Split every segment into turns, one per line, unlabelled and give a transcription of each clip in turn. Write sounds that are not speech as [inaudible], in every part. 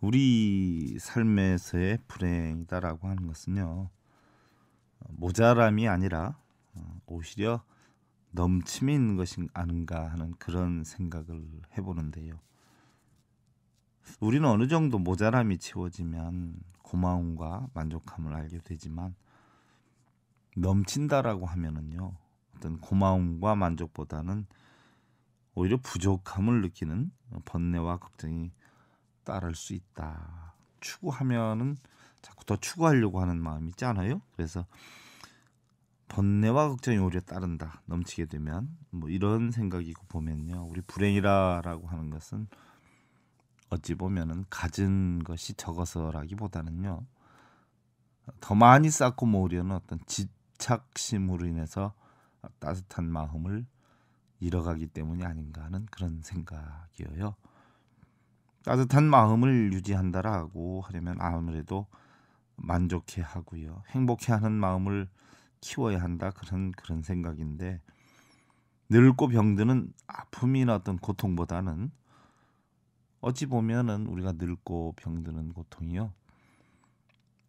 우리 삶에서의 불행이다라고 하는 것은요 모자람이 아니라 어, 오히려 넘침이 있는 것이 아닌가 하는 그런 생각을 해보는데요. 우리는 어느 정도 모자람이 채워지면 고마움과 만족함을 알게 되지만 넘친다라고 하면은요 어떤 고마움과 만족보다는 오히려 부족함을 느끼는 번뇌와 걱정이 따를 수 있다. 추구하면은 자꾸 더 추구하려고 하는 마음이 있잖아요 그래서 번뇌와 걱정이 오히려 따른다. 넘치게 되면 뭐 이런 생각이고 보면요. 우리 불행이라라고 하는 것은 어찌 보면은 가진 것이 적어서라기보다는요. 더 많이 쌓고 모으려는 어떤 집착심으로 인해서 따뜻한 마음을 잃어가기 때문이 아닌가 하는 그런 생각이에요. 따뜻한 마음을 유지한다라고 하려면 아무래도 만족해 하고요. 행복해 하는 마음을 키워야 한다 그런 그런 생각인데 늙고 병드는 아픔이나 어떤 고통보다는 어찌 보면은 우리가 늙고 병드는 고통이요.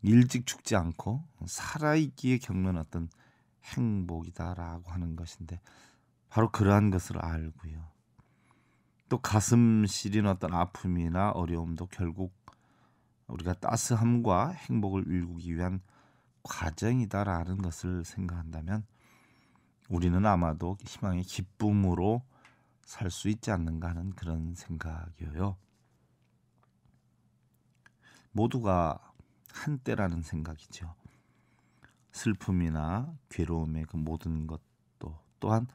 일찍 죽지 않고 살아있기에 겪는 어떤 행복이다라고 하는 것인데 바로 그러한 것을 알고요. 또 가슴 시린 어떤 아픔이나 어려움도 결국 우리가 따스함과 행복을 일구기 위한 과정이다라는 것을 생각한다면 우리는 아마도 희망의 기쁨으로 살 수 있지 않는가 하는 그런 생각이에요. 모두가 한때라는 생각이죠. 슬픔이나 괴로움의 그 모든 것도 또한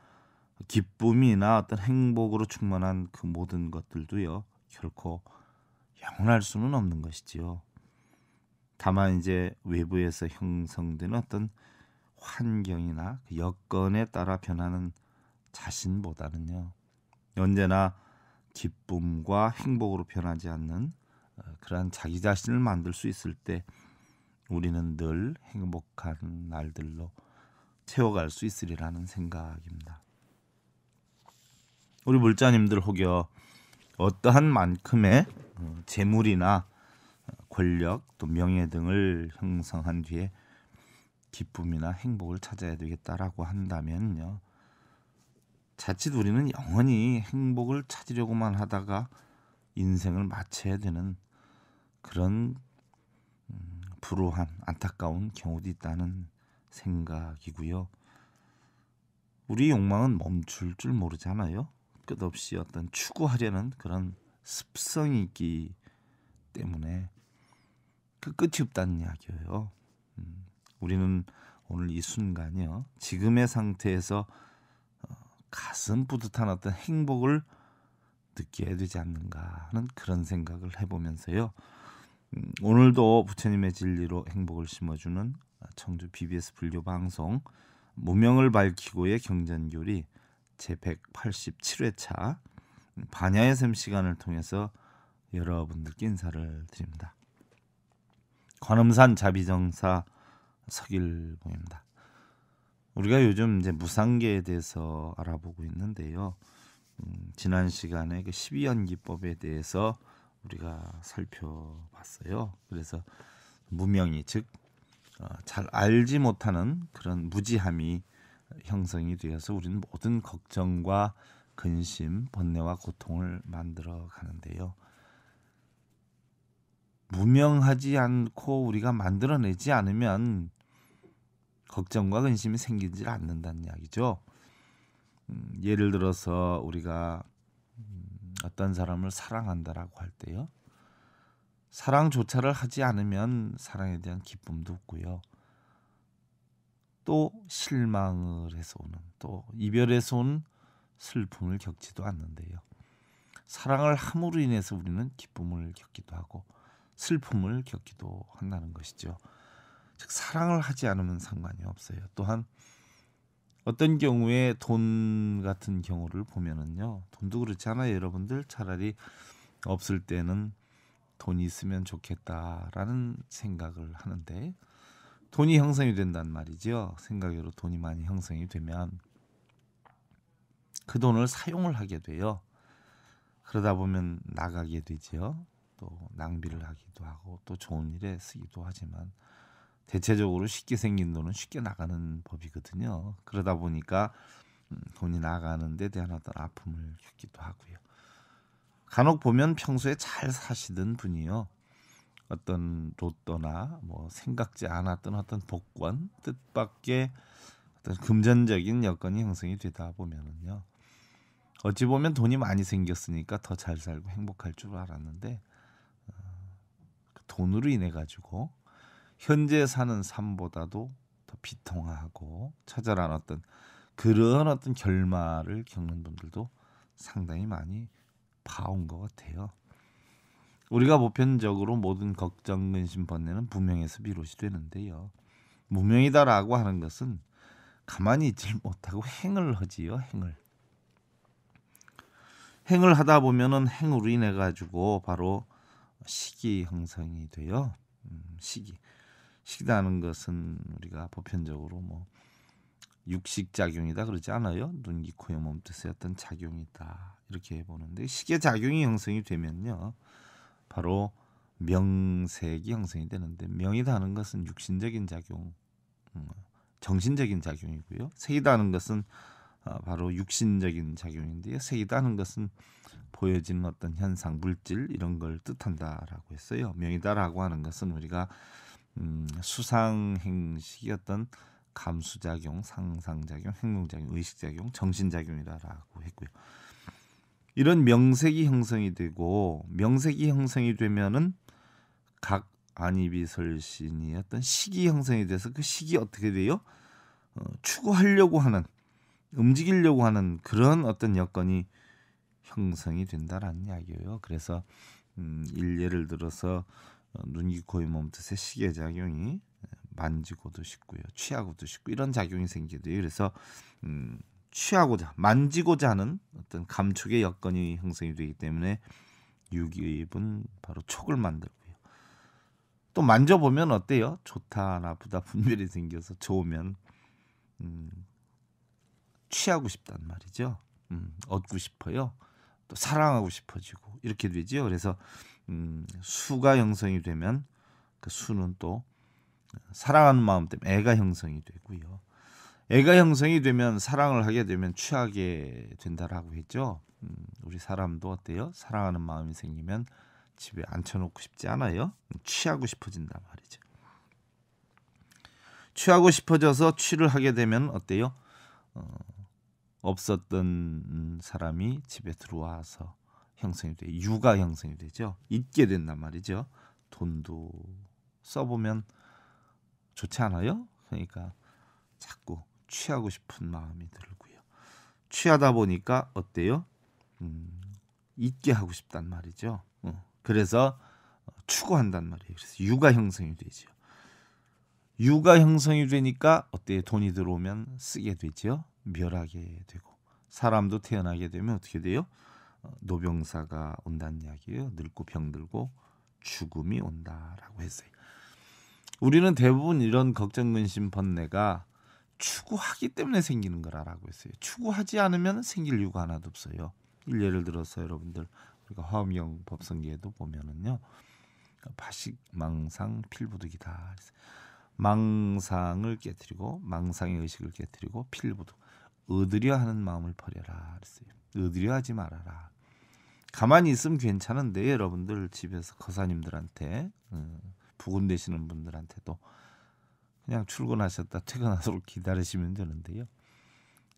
기쁨이나 어떤 행복으로 충만한 그 모든 것들도요 결코 영원할 수는 없는 것이지요. 다만 이제 외부에서 형성되는 어떤 환경이나 그 여건에 따라 변하는 자신보다는요 언제나 기쁨과 행복으로 변하지 않는 어, 그러한 자기 자신을 만들 수 있을 때 우리는 늘 행복한 날들로 채워갈 수 있으리라는 생각입니다. 우리 물자님들 혹여 어떠한 만큼의 어, 재물이나 어, 권력 또 명예 등을 형성한 뒤에 기쁨이나 행복을 찾아야 되겠다라고 한다면요. 자칫 우리는 영원히 행복을 찾으려고만 하다가 인생을 마쳐야 되는 그런 음, 불우한 안타까운 경우도 있다는 생각이고요. 우리 욕망은 멈출 줄 모르잖아요. 끝없이 어떤 추구하려는 그런 습성이 있기 때문에 그 끝이 없다는 이야기예요. 음, 우리는 오늘 이 순간이요. 지금의 상태에서 어, 가슴 뿌듯한 어떤 행복을 느껴야 되지 않는가 하는 그런 생각을 해보면서요. 음, 오늘도 부처님의 진리로 행복을 심어주는 청주 BBS 불교 방송 무명을 밝히고의 경전교리 제 187회차 반야의 샘 시간을 통해서 여러분들께 인사를 드립니다. 관음산 자비정사 서길봉입니다. 우리가 요즘 이제 무상계에 대해서 알아보고 있는데요. 음, 지난 시간에 그 12연기법에 대해서 우리가 살펴봤어요. 그래서 무명이 즉잘 어, 알지 못하는 그런 무지함이 형성이 되어서 우리는 모든 걱정과 근심, 번뇌와 고통을 만들어 가는데요. 무명하지 않고 우리가 만들어내지 않으면 걱정과 근심이 생기질 않는다는 이야기죠. 음, 예를 들어서 우리가 음, 어떤 사람을 사랑한다라고 할 때요. 사랑조차를 하지 않으면 사랑에 대한 기쁨도 없고요. 또 실망을 해서 오는 또 이별에서 온 슬픔을 겪지도 않는데요. 사랑을 함으로 인해서 우리는 기쁨을 겪기도 하고 슬픔을 겪기도 한다는 것이죠. 즉 사랑을 하지 않으면 상관이 없어요. 또한 어떤 경우에 돈 같은 경우를 보면은요. 돈도 그렇지 않아요, 여러분들. 차라리 없을 때는 돈이 있으면 좋겠다라는 생각을 하는데 돈이 형성이 된단 말이죠. 생각으로 돈이 많이 형성이 되면 그 돈을 사용을 하게 돼요. 그러다 보면 나가게 되지요. 또 낭비를 하기도 하고 또 좋은 일에 쓰기도 하지만 대체적으로 쉽게 생긴 돈은 쉽게 나가는 법이거든요. 그러다 보니까 음, 돈이 나가는데 대한 어떤 아픔을 겪기도 하고요. 간혹 보면 평소에 잘 사시던 분이요. 어떤 로또나 뭐 생각지 않았던 어떤 복권 뜻밖의 어떤 금전적인 여건이 형성이 되다 보면은요. 어찌 보면 돈이 많이 생겼으니까 더 잘 살고 행복할 줄 알았는데 어, 그 돈으로 인해 가지고 현재 사는 삶보다도 더 비통하고 처절한 어떤 그런 어떤 결말을 겪는 분들도 상당히 많이 봐온 것 같아요. 우리가 보편적으로 모든 걱정, 근심, 번뇌는 무명에서 비롯이 되는데요. 무명이다라고 하는 것은 가만히 있질 못하고 행을 하지요, 행을. 행을 하다 보면은 행으로 인해 가지고 바로 식이 형성이 돼요. 음, 식이 식이라는 것은 우리가 보편적으로 뭐 육식 작용이다 그러지 않아요. 눈, 기 코, 몸 뜻의 어떤 작용이다 이렇게 보는데 식의 작용이 형성이 되면요. 바로 명색이 형성이 되는데 명이다는 것은 육신적인 작용, 음, 정신적인 작용이고요. 색이다는 것은 어, 바로 육신적인 작용인데요. 색이다는 것은 보여지는 어떤 현상, 물질 이런 걸 뜻한다라고 했어요. 명이다라고 하는 것은 우리가 음, 수상 행식이 어떤 감수작용, 상상작용, 행동작용, 의식작용, 정신작용이라고 했고요. 이런 명색이 형성이 되고 명색이 형성이 되면은 각 안이비설신이 어떤 시기 형성이 돼서 그 시기 어떻게 돼요? 어, 추구하려고 하는 움직이려고 하는 그런 어떤 여건이 형성이 된다라는 이야기예요. 그래서 음, 일례를 들어서 어, 눈, 기 코의 몸뜻의 시계 작용이 예, 만지고도 싶고요, 취하고도 싶고 이런 작용이 생기게 요 그래서 음, 취하고자 만지고자 하는 어떤 감촉의 여건이 형성이 되기 때문에 유기입은 바로 촉을 만들고요. 또 만져보면 어때요? 좋다 나쁘다 분별이 생겨서 좋으면 음, 취하고 싶단 말이죠. 음, 얻고 싶어요. 또 사랑하고 싶어지고 이렇게 되지요. 그래서 음, 수가 형성이 되면 그 수는 또 사랑하는 마음 때문에 애가 형성이 되고요. 애가 형성이 되면 사랑을 하게 되면 취하게 된다라고 했죠. 음, 우리 사람도 어때요? 사랑하는 마음이 생기면 집에 앉혀놓고 싶지 않아요. 취하고 싶어진다 말이죠. 취하고 싶어져서 취를 하게 되면 어때요? 어, 없었던 사람이 집에 들어와서 형성이 돼 육아 형성이 되죠. 잊게 된단 말이죠. 돈도 써보면 좋지 않아요? 그러니까 자꾸 취하고 싶은 마음이 들고요. 취하다 보니까 어때요? 음, 잊게 하고 싶단 말이죠. 어, 그래서 어, 추구한단 말이에요. 그래서 유가 형성이 되죠. 유가 형성이 되니까 어때요? 돈이 들어오면 쓰게 되죠. 멸하게 되고 사람도 태어나게 되면 어떻게 돼요? 어, 노병사가 온다는 이야기예요. 늙고 병들고 죽음이 온다라고 했어요. 우리는 대부분 이런 걱정 근심 번뇌가 추구하기 때문에 생기는 거라라고 했어요. 추구하지 않으면 생길 이유가 하나도 없어요. 예를 들어서 여러분들 우리가 화엄경 법성기에도 보면은요. 파식망상 필부득이다. 망상을 깨뜨리고 망상의 의식을 깨뜨리고 필부득 얻으려 하는 마음을 버려라 그랬어요. 얻으려 하지 말아라. 가만히 있으면 괜찮은데 여러분들 집에서 거사님들한테 음, 어, 부근 되시는 분들한테도 그냥 출근하셨다 퇴근하도록 기다리시면 되는데요.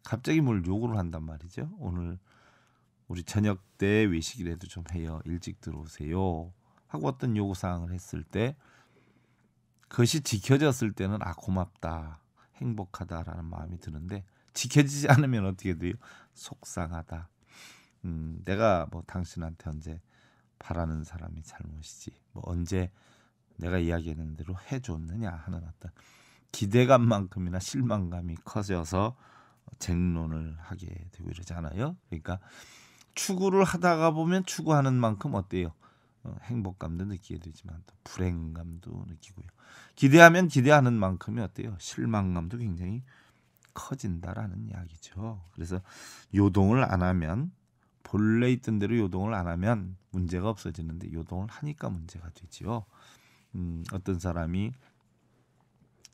갑자기 뭘 요구를 한단 말이죠. 오늘 우리 저녁 때 외식이라도 좀 해요. 일찍 들어오세요. 하고 어떤 요구 사항을 했을 때 그것이 지켜졌을 때는 아 고맙다 행복하다라는 마음이 드는데 지켜지지 않으면 어떻게 돼요? 속상하다. 음, 내가 뭐 당신한테 언제 바라는 사람이 잘못이지. 뭐 언제 내가 이야기하는 대로 해줬느냐 하는 어떤 기대감만큼이나 실망감이 커져서 쟁론을 하게 되고 이러잖아요. 그러니까 추구를 하다가 보면 추구하는 만큼 어때요? 어, 행복감도 느끼게 되지만 또 불행감도 느끼고요. 기대하면 기대하는 만큼이 어때요? 실망감도 굉장히 커진다라는 이야기죠. 그래서 요동을 안 하면 본래 있던 대로 요동을 안 하면 문제가 없어지는데 요동을 하니까 문제가 되지요. 음, 어떤 사람이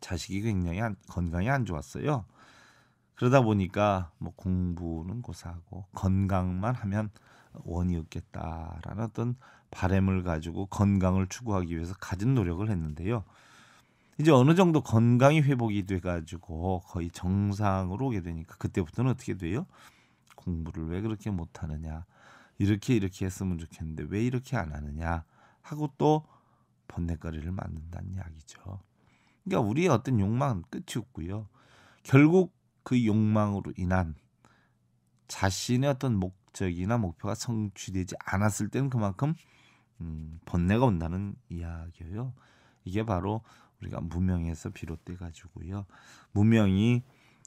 자식이 굉장히 안, 건강이 안 좋았어요. 그러다 보니까 뭐 공부는 고사하고 건강만 하면 원이없겠다라는 어떤 바램을 가지고 건강을 추구하기 위해서 가진 노력을 했는데요. 이제 어느 정도 건강이 회복이 돼가지고 거의 정상으로 오게 되니까 그때부터는 어떻게 돼요? 공부를 왜 그렇게 못하느냐 이렇게 이렇게 했으면 좋겠는데 왜 이렇게 안 하느냐 하고 또 번뇌거리를 만든다는 이야기죠. 그러니까 우리의 어떤 욕망은 끝이 없고요. 결국 그 욕망으로 인한 자신의 어떤 목적이나 목표가 성취되지 않았을 때는 그만큼 음, 번뇌가 온다는 이야기예요. 이게 바로 우리가 무명에서 비롯돼 가지고요. 무명이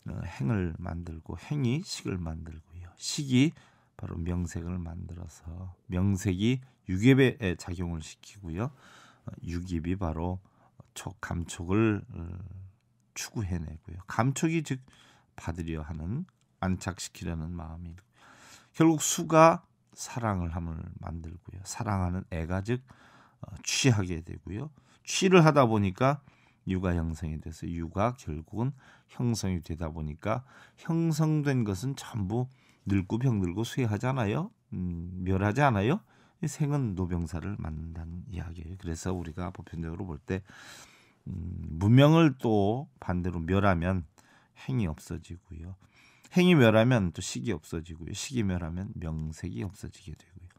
어, 행을 만들고 행이 식을 만들고요. 식이 바로 명색을 만들어서 명색이 유괴배에 작용을 시키고요. 유입이 바로 촉 감촉을 어, 추구해내고요. 감촉이 즉 받으려 하는 안착시키려는 마음이 결국 수가 사랑을 함을 만들고요. 사랑하는 애가 즉 어, 취하게 되고요. 취를 하다 보니까 유가 형성이 돼서 유가 결국은 형성이 되다 보니까 형성된 것은 전부 늙고 병들고 쇠하잖아요. 음, 멸하지 않아요. 생은 노병사를 만난다는 이야기예요. 그래서 우리가 보편적으로 볼때 음, 문명을 또 반대로 멸하면 행이 없어지고요. 행이 멸하면 또 식이 없어지고요. 식이 멸하면 명색이 없어지게 되고요.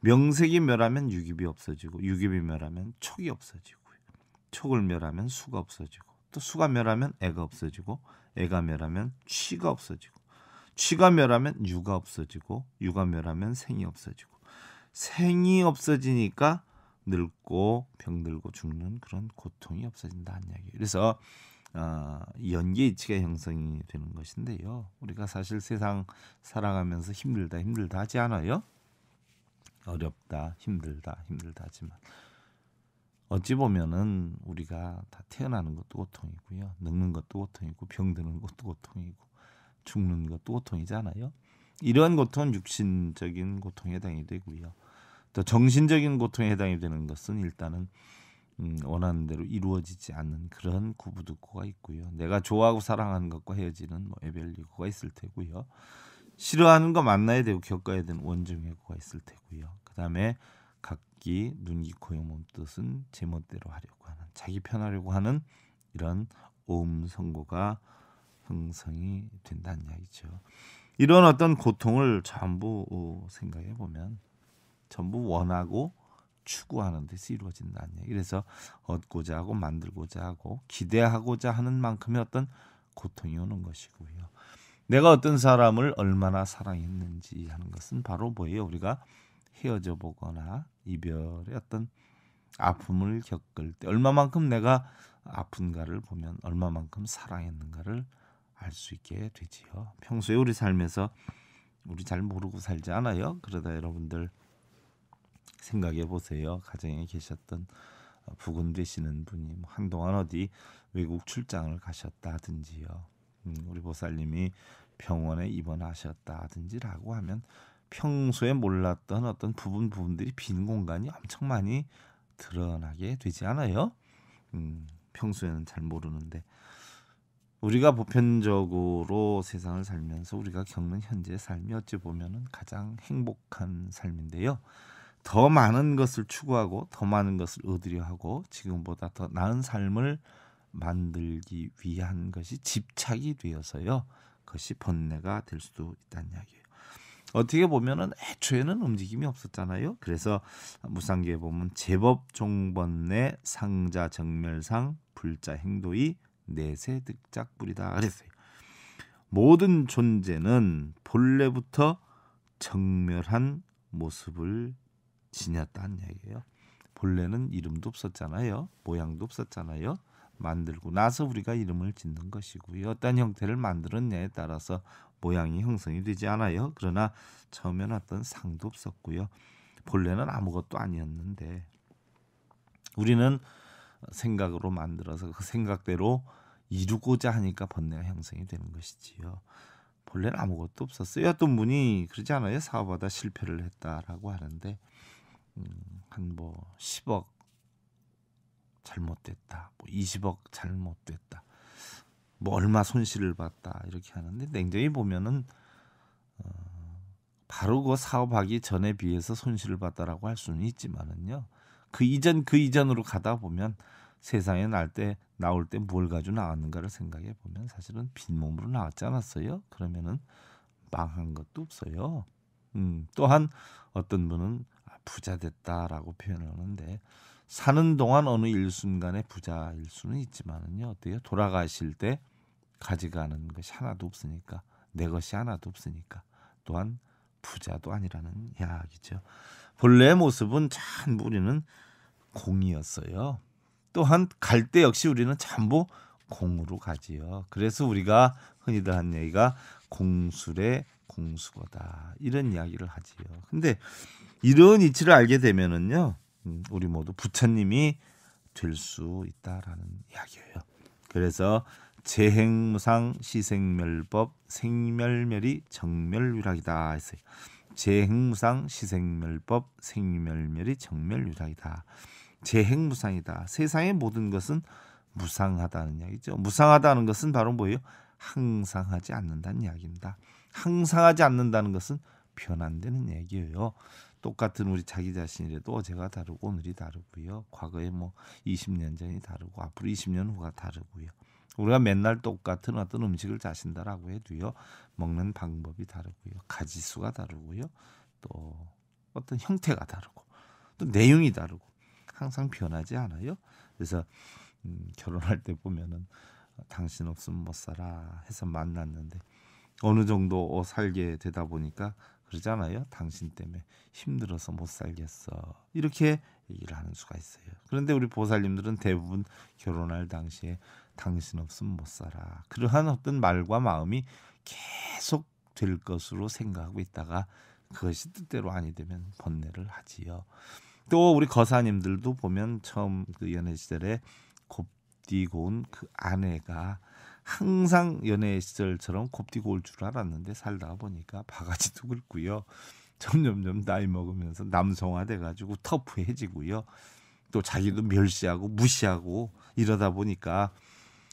명색이 멸하면 유기비 없어지고 유기비 멸하면 촉이 없어지고요. 촉을 멸하면 수가 없어지고 또 수가 멸하면 애가 없어지고 애가 멸하면 취가 없어지고 취가 멸하면 유가 없어지고 유가 멸하면 생이 없어지고 생이 없어지니까 늙고 병들고 죽는 그런 고통이 없어진다는 이야기. 그래서 어, 아, 연계 이치가 형성이 되는 것인데요. 우리가 사실 세상 살아가면서 힘들다 힘들다 하지 않아요? 어렵다 힘들다 힘들다 하지만 어찌 보면은 우리가 다 태어나는 것도 고통이고요. 늙는 것도 고통이고 병드는 것도 고통이고 죽는 것도 고통이잖아요. 이러한 고통은 육신적인 고통에 당이 되고요. 또 정신적인 고통에 해당이 되는 것은 일단은 음, 원하는 대로 이루어지지 않는 그런 구부득고가 있고요. 내가 좋아하고 사랑하는 것과 헤어지는 뭐 에벨리고가 있을 테고요. 싫어하는 거 만나야 되고 겪어야 되는 원중의고가 있을 테고요. 그다음에 각기 눈기 코용 몸뜻은 제멋대로 하려고 하는 자기 편하려고 하는 이런 오음 선고가 형성이 된다는 이야기죠. 이런 어떤 고통을 전부 생각해 보면 전부 원하고 추구하는 데서 이루어진다는 얘기. 그래서 얻고자 하고 만들고자 하고 기대하고자 하는 만큼의 어떤 고통이 오는 것이고요. 내가 어떤 사람을 얼마나 사랑했는지 하는 것은 바로 뭐예요? 우리가 헤어져 보거나 이별의 어떤 아픔을 겪을 때 얼마만큼 내가 아픈가를 보면 얼마만큼 사랑했는가를 알 수 있게 되지요. 평소에 우리 삶에서 우리 잘 모르고 살지 않아요. 그러다 여러분들 생각해 보세요. 가정에 계셨던 어, 부군 되시는 분이 뭐 한동안 어디 외국 출장을 가셨다든지요. 음, 우리 보살님이 병원에 입원하셨다든지라고 하면 평소에 몰랐던 어떤 부분 부분들이 빈 공간이 엄청 많이 드러나게 되지 않아요? 음, 평소에는 잘 모르는데 우리가 보편적으로 세상을 살면서 우리가 겪는 현재의 삶이 어찌 보면은 가장 행복한 삶인데요. 더 많은 것을 추구하고 더 많은 것을 얻으려 하고 지금보다 더 나은 삶을 만들기 위한 것이 집착이 되어서요. 그것이 번뇌가 될 수도 있다는 이야기예요. 어떻게 보면은 애초에는 움직임이 없었잖아요. 그래서 무상기 보면 제법 종번내 상자 정멸상 불자 행도이 내세 득작불이다 그랬어요. 모든 존재는 본래부터 정멸한 모습을 지냐딴는 얘기예요. 본래는 이름도 없었잖아요. 모양도 없었잖아요. 만들고 나서 우리가 이름을 짓는 것이고요. 어떤 형태를 만들었냐에 따라서 모양이 형성이 되지 않아요. 그러나 처음엔 어떤 상도 없었고요. 본래는 아무것도 아니었는데 우리는 생각으로 만들어서 그 생각대로 이루고자 하니까 번뇌가 형성이 되는 것이지요. 본래는 아무것도 없었어요. 어떤 분이 그러지 않아요. 사업하다 실패를 했다라고 하는데 음, 한뭐 10억 잘못됐다, 뭐 20억 잘못됐다, 뭐 얼마 손실을 봤다 이렇게 하는데 냉정히 보면은 어, 바로 그 사업하기 전에 비해서 손실을 봤다라고 할 수는 있지만은요 그 이전 그 이전으로 가다 보면 세상에 날 때 나올 때 뭘 가지고 나왔는가를 생각해 보면 사실은 빈몸으로 나왔지 않았어요. 그러면은 망한 것도 없어요. 음, 또한 어떤 분은 부자 됐다라고 표현을 하는데 사는 동안 어느 일순간에 부자일 수는 있지만은요 어때요 돌아가실 때 가져가는 것이 하나도 없으니까 내 것이 하나도 없으니까 또한 부자도 아니라는 이야기죠 본래 모습은 참 우리는 공이었어요 또한 갈 때 역시 우리는 전부 공으로 가지요 그래서 우리가 흔히들 한 얘기가 공술의 공수거다 이런 이야기를 하지요 근데 이런 이치를 알게 되면은요, 음, 우리 모두 부처님이 될 수 있다라는 이야기예요. 그래서 재행무상 시생멸법 생멸멸이 정멸유락이다 했어요. 재행무상 시생멸법 생멸멸이 정멸유락이다. 재행무상이다. 세상의 모든 것은 무상하다는 이야기죠. 무상하다는 것은 바로 뭐예요? 항상 하지 않는다는 이야기입니다. 항상 하지 않는다는 것은 변환되는 얘기예요. 똑같은 우리 자기 자신이라도 어제가 다르고 오늘이 다르고요. 과거에 뭐 20년 전이 다르고 앞으로 20년 후가 다르고요. 우리가 맨날 똑같은 어떤 음식을 자신다라고 해도요. 먹는 방법이 다르고요. 가지수가 다르고요. 또 어떤 형태가 다르고 또 내용이 다르고 항상 변하지 않아요. 그래서 음, 결혼할 때 보면은 당신 없으면 못 살아 해서 만났는데 어느 정도 살게 되다 보니까 그러잖아요. 당신 때문에 힘들어서 못 살겠어. 이렇게 얘기를 하는 수가 있어요. 그런데 우리 보살님들은 대부분 결혼할 당시에 당신 없으면 못 살아. 그러한 어떤 말과 마음이 계속 될 것으로 생각하고 있다가 그것이 뜻대로 아니 되면 번뇌를 하지요. 또 우리 거사님들도 보면 처음 그 연애 시절에 곱디고운 그 아내가 항상 연애 시절처럼 곱디고 올 줄 알았는데 살다 보니까 바가지도 긁고요. 점점점 나이 먹으면서 남성화돼 가지고 터프해지고요. 또 자기도 멸시하고 무시하고 이러다 보니까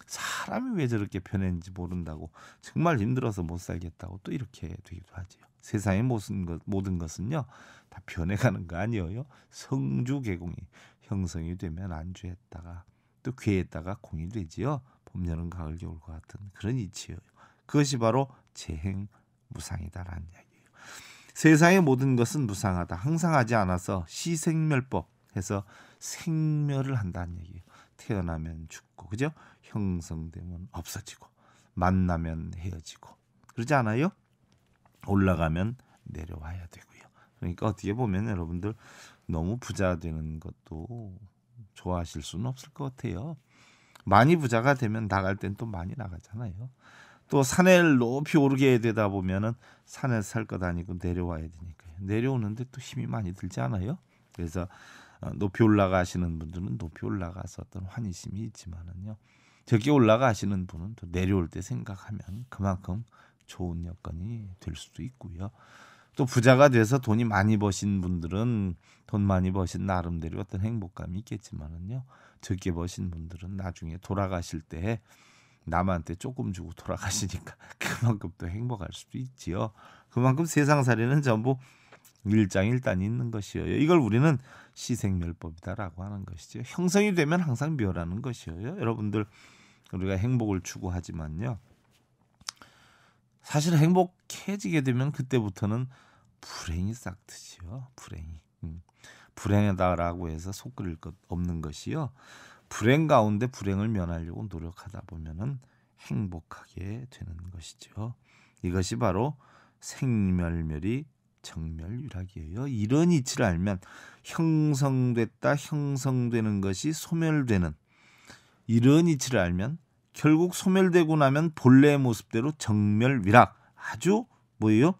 사람이 왜 저렇게 변했는지 모른다고 정말 힘들어서 못 살겠다고 또 이렇게 되기도 하지요. 세상의 모든, 것, 모든 것은요 다 변해가는 거 아니에요. 성주 개공이 형성이 되면 안주했다가 또 괴했다가 공이 되지요. 봄, 여름, 가을, 겨울과 같은 그런 이치예요. 그것이 바로 재행 무상이다라는 이야기예요. 세상의 모든 것은 무상하다. 항상 하지 않아서 시생멸법 해서 생멸을 한다는 얘기예요. 태어나면 죽고 그죠? 형성되면 없어지고 만나면 헤어지고 그러지 않아요? 올라가면 내려와야 되고요. 그러니까 어떻게 보면 여러분들 너무 부자 되는 것도 좋아하실 수는 없을 것 같아요. 많이 부자가 되면 나갈 땐 또 많이 나가잖아요. 또산에 높이 오르게 되다 보면은 산에 살것 아니고 내려와야 되니까요. 내려오는데 또 힘이 많이 들지 않아요? 그래서 어, 높이 올라가시는 분들은 높이 올라가서 어떤 환희심이 있지만은요. 저기 올라가시는 분은 또 내려올 때 생각하면 그만큼 좋은 여건이 될 수도 있고요. 또 부자가 돼서 돈이 많이 버신 분들은 돈 많이 버신 나름대로 어떤 행복감이 있겠지만은요. 듣게 보신 분들은 나중에 돌아가실 때 남한테 조금 주고 돌아가시니까 [laughs] 그만큼 또 행복할 수도 있지요. 그만큼 세상살이는 전부 일장일단이 있는 것이에요. 이걸 우리는 시생멸법이다라고 하는 것이죠. 형성이 되면 항상 멸하는 것이에요. 여러분들 우리가 행복을 추구하지만요. 사실 행복해지게 되면 그때부터는 불행이 싹트지요. 불행이. 불행하다라고 해서 속 끓일 것 없는 것이요. 불행 가운데 불행을 면하려고 노력하다 보면은 행복하게 되는 것이죠. 이것이 바로 생멸멸이 정멸유락이에요. 이런 이치를 알면 형성됐다 형성되는 것이 소멸되는 이런 이치를 알면 결국 소멸되고 나면 본래의 모습대로 정멸유락 아주 뭐예요?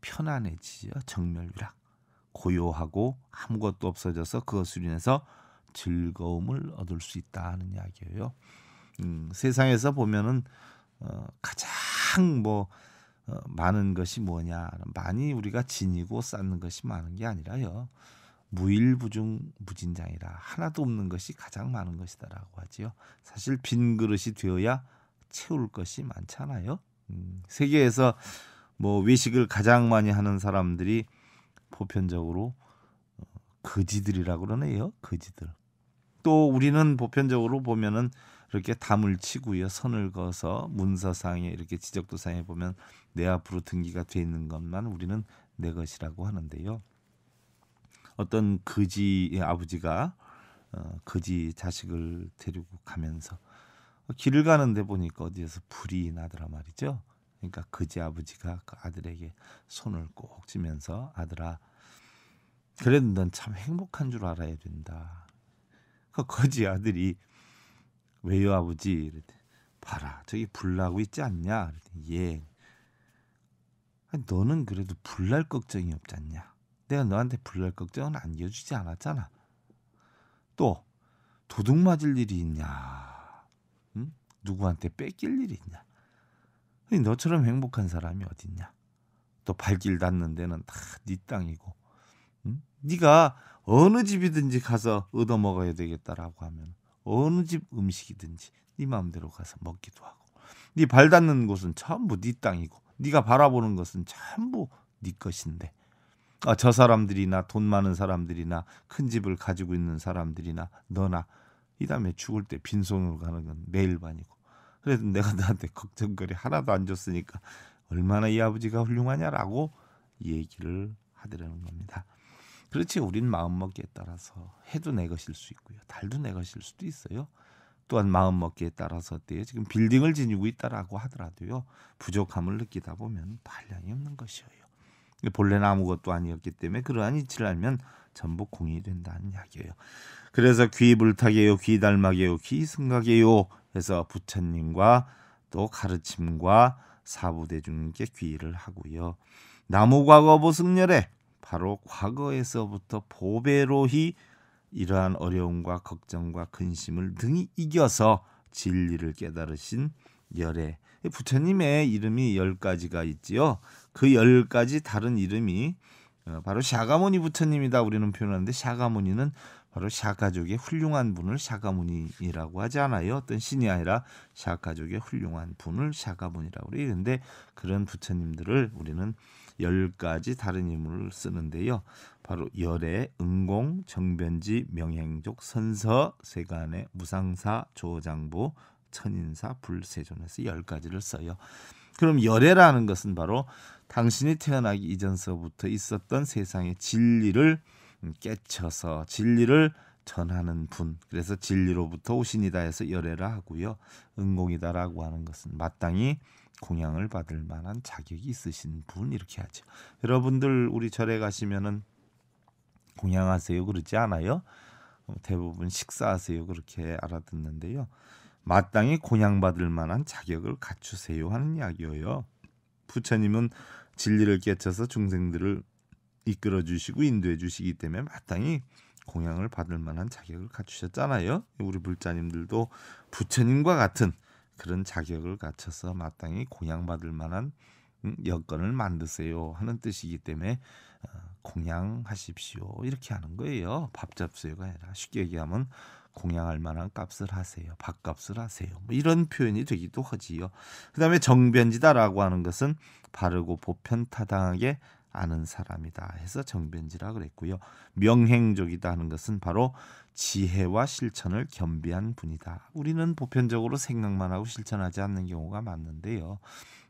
편안해지죠. 정멸유락 고요하고 아무것도 없어져서 그것으로 인해서 즐거움을 얻을 수 있다 는 이야기예요. 음, 세상에서 보면은 어, 가장 뭐 어, 많은 것이 뭐냐 많이 우리가 지니고 쌓는 것이 많은 게 아니라요 무일부중 무진장이라 하나도 없는 것이 가장 많은 것이다라고 하지요 사실 빈 그릇이 되어야 채울 것이 많잖아요 음, 세계에서 뭐 외식을 가장 많이 하는 사람들이 보편적으로 어, 거지들이라 고 그러네요. 거지들. 또 우리는 보편적으로 보면은 이렇게 담을 치고요. 선을 그어서 문서상에 이렇게 지적도상에 보면 내 앞으로 등기가 돼 있는 것만 우리는 내 것이라고 하는데요. 어떤 거지 의 예, 아버지가 어, 거지 자식을 데리고 가면서 길을 가는데 보니까 어디에서 불이 나더라 말이죠. 그러니까 그지 아버지가 그 아들에게 손을 꼭 쥐면서 아들아 그래도 넌 참 행복한 줄 알아야 된다. 그 거지 아들이 왜요 아버지 이랬대. 봐라 저기 불나고 있지 않냐 이랬대. 예 너는 그래도 불날 걱정이 없지 않냐 내가 너한테 불날 걱정은 안겨주지 않았잖아 또 도둑 맞을 일이 있냐 응? 누구한테 뺏길 일이 있냐 너처럼 행복한 사람이 어딨냐? 또 발길 닿는 데는 다 네 땅이고, 응? 네가 어느 집이든지 가서 얻어 먹어야 되겠다라고 하면 어느 집 음식이든지 네 마음대로 가서 먹기도 하고, 네 발 닿는 곳은 전부 네 땅이고, 네가 바라보는 것은 전부 네 것인데. 아, 저 사람들이나 돈 많은 사람들이나 큰 집을 가지고 있는 사람들이나 너나 이 다음에 죽을 때 빈손으로 가는 건 매일반이고 그래도 내가 너한테 걱정거리 하나도 안 줬으니까 얼마나 이 아버지가 훌륭하냐라고 얘기를 하더라는 겁니다. 그렇지 우린 마음먹기에 따라서 해도 내 것일 수 있고요. 달도 내 것일 수도 있어요. 또한 마음먹기에 따라서 어때요? 지금 빌딩을 지니고 있다라고 하더라도요. 부족함을 느끼다 보면 반량이 없는 것이에요. 본래는 아무것도 아니었기 때문에 그러한 이치를 알면 전부 공이 된다는 이야기예요. 그래서 귀 불타게요, 귀 닮아게요, 귀 승각게요 그래서 부처님과 또 가르침과 사부대중께 귀의를 하고요. 나무과거보승렬에 바로 과거에서부터 보배로히 이러한 어려움과 걱정과 근심을 등이 이겨서 진리를 깨달으신 열애 부처님의 이름이 열 가지가 있지요. 그 열 가지 다른 이름이 어, 바로 샤가모니 부처님이다 우리는 표현하는데 샤가모니는 바로 샤가족의 훌륭한 분을 샤가문이라고 하지 않아요. 어떤 신이 아니라 샤가족의 훌륭한 분을 샤가문이라고 그래요. 근데 그런 부처님들을 우리는 열 가지 다른 인물을 쓰는데요. 바로 열의 은공, 정변지, 명행족, 선서, 세간의 무상사, 조장보, 천인사, 불세존에서 열 가지를 써요. 그럼 열애라는 것은 바로 당신이 태어나기 이전서부터 있었던 세상의 진리를 음, 깨쳐서 진리를 전하는 분. 그래서 진리로부터 오신이다 해서 열애라 하고요. 은공이다라고 하는 것은 마땅히 공양을 받을 만한 자격이 있으신 분 이렇게 하죠. 여러분들 우리 절에 가시면은 공양하세요 그러지 않아요? 대부분 식사하세요 그렇게 알아듣는데요. 마땅히 공양받을 만한 자격을 갖추세요 하는 이야기예요. 부처님은 진리를 깨쳐서 중생들을 이끌어 주시고 인도해 주시기 때문에 마땅히 공양을 받을 만한 자격을 갖추셨잖아요. 우리 불자님들도 부처님과 같은 그런 자격을 갖춰서 마땅히 공양받을 만한 음, 여건을 만드세요 하는 뜻이기 때문에 어, 공양하십시오 이렇게 하는 거예요. 밥 잡수요가 아니라 쉽게 얘기하면 공양할 만한 값을 하세요. 밥값을 하세요. 뭐 이런 표현이 되기도 하지요. 그다음에 정변지다라고 하는 것은 바르고 보편타당하게 아는 사람이다 해서 정변지라 그랬고요. 명행족이다 하는 것은 바로 지혜와 실천을 겸비한 분이다. 우리는 보편적으로 생각만 하고 실천하지 않는 경우가 많는데요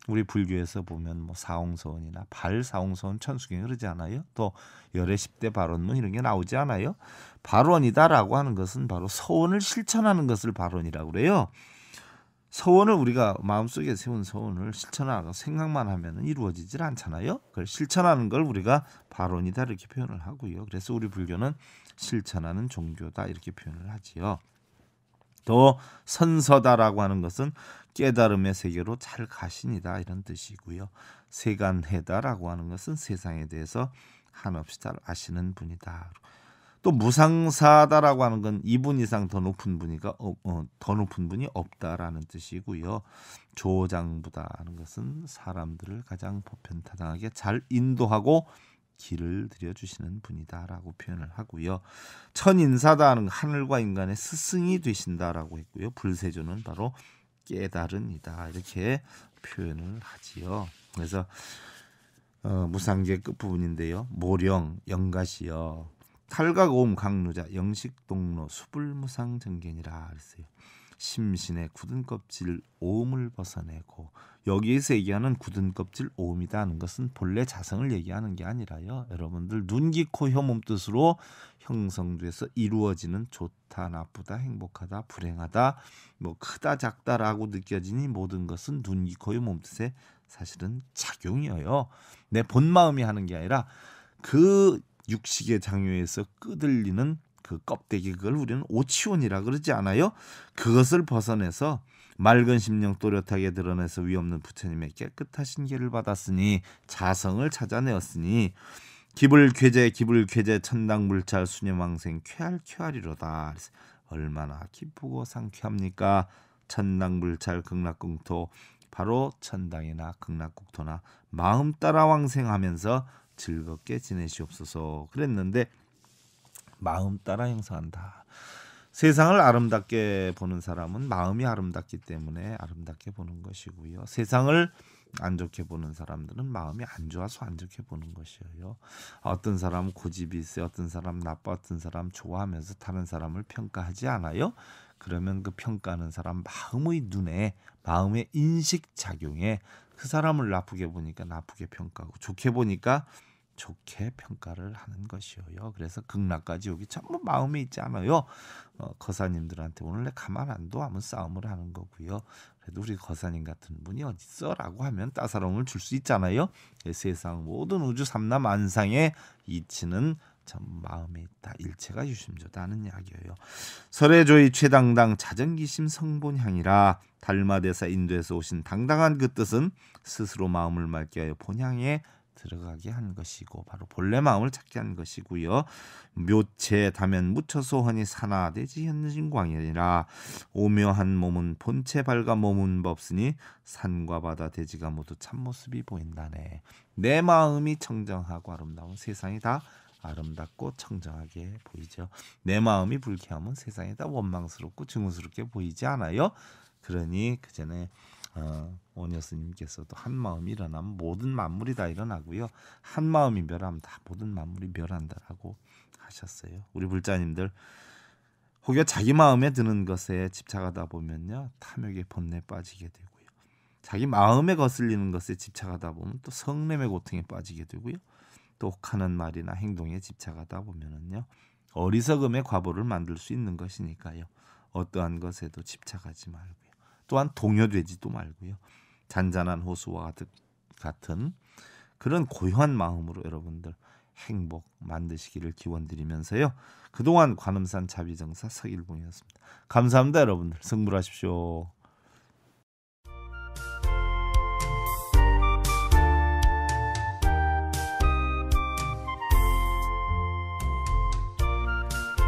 우리 불교에서 보면 뭐 사홍서원이나 발사홍서원 천수경 그러지 않아요? 또 열애 십대 발언문 뭐 이런 게 나오지 않아요? 발언이다라고 하는 것은 바로 서원을 실천하는 것을 발언이라고 그래요. 서원을 우리가 마음속에 세운 서원을 실천하고 생각만 하면 이루어지질 않잖아요. 그걸 실천하는 걸 우리가 발언이다 이렇게 표현을 하고요. 그래서 우리 불교는 실천하는 종교다 이렇게 표현을 하지요. 또 선서다라고 하는 것은 깨달음의 세계로 잘가신이다 이런 뜻이고요. 세간해다라고 하는 것은 세상에 대해서 한없이 잘 아시는 분이다. 또 무상사다라고 하는 건 2분 이상 더 높은 분이가 어, 어, 더 높은 분이 없다라는 뜻이고요. 조장부다하는 것은 사람들을 가장 보편타당하게 잘 인도하고 길을 들여주시는 분이다라고 표현을 하고요. 천인사다는 하늘과 인간의 스승이 되신다라고 했고요. 불세조는 바로 깨달음이다 이렇게 표현을 하지요. 그래서 어, 무상계 끝부분인데요. 모령, 영가시여, 탈각오음 강루자 영식동로 수불무상 정견이라 그랬어요. 심신의 굳은 껍질 오음을 벗어내고 여기에서 얘기하는 굳은 껍질 오음이다 하는 것은 본래 자성을 얘기하는 게 아니라요. 여러분들 눈기코 혀몸 뜻으로 형성돼서 이루어지는 좋다 나쁘다 행복하다 불행하다 뭐 크다 작다라고 느껴지니 모든 것은 눈기코혀 몸뜻의 사실은 작용이에요. 내 본 마음이 하는 게 아니라 그 육식의 장유에서 끄들리는 그 껍데기 그걸 우리는 오치온이라 그러지 않아요? 그것을 벗어내서 맑은 심령 또렷하게 드러내서 위없는 부처님의 깨끗하신 길를 받았으니 자성을 찾아내었으니 기불 괴제 기불 괴제 천당 물찰 수녀망생 쾌활 쾌활이로다 얼마나 기쁘고 상쾌합니까 천당 물찰 극락궁토 바로 천당이나 극락국토나 마음 따라 왕생하면서 즐겁게 지내시옵소서 그랬는데 마음 따라 행사한다. 세상을 아름답게 보는 사람은 마음이 아름답기 때문에 아름답게 보는 것이고요. 세상을 안 좋게 보는 사람들은 마음이 안 좋아서 안 좋게 보는 것이에요. 어떤 사람 고집이 있어 어떤 사람 나빠, 어떤 사람 좋아하면서 다른 사람을 평가하지 않아요. 그러면 그 평가하는 사람 마음의 눈에, 마음의 인식 작용에 그 사람을 나쁘게 보니까 나쁘게 평가하고 좋게 보니까 좋게 평가를 하는 것이요요. 그래서 극락까지 여기 전부 뭐 마음에 있지 않아요. 어, 거사님들한테 오늘 내 가만 안 둬 하면 싸움을 하는 거고요. 그래도 우리 거사님 같은 분이 어디 있어라고 하면 따사로움을 줄 수 있잖아요. 예, 세상 모든 우주 삼남 안상의 이치는 참 마음이 다 일체가 유심조다는 이야기예요. 설해조의 최당당 자전기심 성본향이라 달마대사 인도에서 오신 당당한 그 뜻은 스스로 마음을 맑게 하여 본향에 들어가게 한 것이고 바로 본래 마음을 찾게 한 것이고요. 묘체 다면 무처소헌이 산화되지 현신광이라 오묘한 몸은 본체 밝아 몸은 법으니 산과 바다 대지가 모두 참모습이 보인다네. 내 마음이 청정하고 아름다운 세상이 다 아름답고 청정하게 보이죠. 내 마음이 불쾌하면 세상에다 원망스럽고 증오스럽게 보이지 않아요. 그러니 그 전에 어, 원 여스님께서도 한 마음이 일어나면 모든 만물이 다 일어나고요. 한 마음이 멸하면 다 모든 만물이 멸한다라고 하셨어요. 우리 불자님들 혹여 자기 마음에 드는 것에 집착하다 보면요 탐욕의 본에 빠지게 되고요. 자기 마음에 거슬리는 것에 집착하다 보면 또 성냄의 고통에 빠지게 되고요. 혹하는 말이나 행동에 집착하다 보면은요 어리석음의 과보를 만들 수 있는 것이니까요 어떠한 것에도 집착하지 말고요 또한 동요되지도 말고요 잔잔한 호수와 같은 그런 고요한 마음으로 여러분들 행복 만드시기를 기원드리면서요 그동안 관음산 자비정사 서일봉이었습니다 감사합니다 여러분들 승부하십시오.